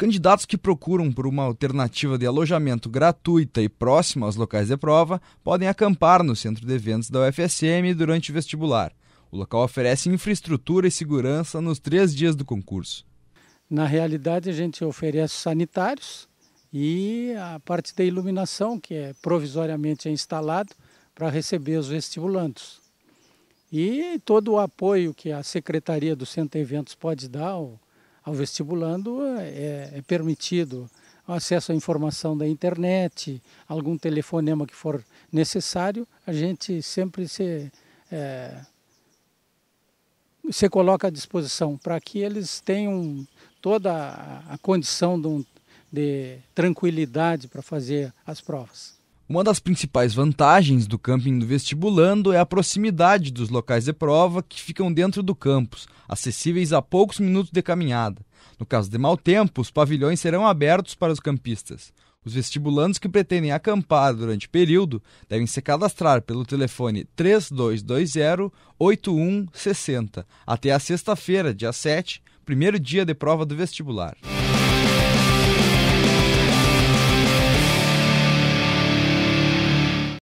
candidatos que procuram por uma alternativa de alojamento gratuita e próxima aos locais de prova podem acampar no centro de eventos da UFSM durante o vestibular. O local oferece infraestrutura e segurança nos três dias do concurso. Na realidade, a gente oferece sanitários e a parte da iluminação, que é provisoriamente instalado para receber os vestibulandos. E todo o apoio que a Secretaria do Centro de Eventos pode dar, ao vestibulando é, é, é permitido acesso à informação da internet, algum telefonema que for necessário, a gente sempre se, é, se coloca à disposição para que eles tenham toda a condição de, de tranquilidade para fazer as provas. Uma das principais vantagens do camping do vestibulando é a proximidade dos locais de prova que ficam dentro do campus, acessíveis a poucos minutos de caminhada. No caso de mau tempo, os pavilhões serão abertos para os campistas. Os vestibulandos que pretendem acampar durante o período devem se cadastrar pelo telefone 3220-8160 até a sexta-feira, dia 7, primeiro dia de prova do vestibular.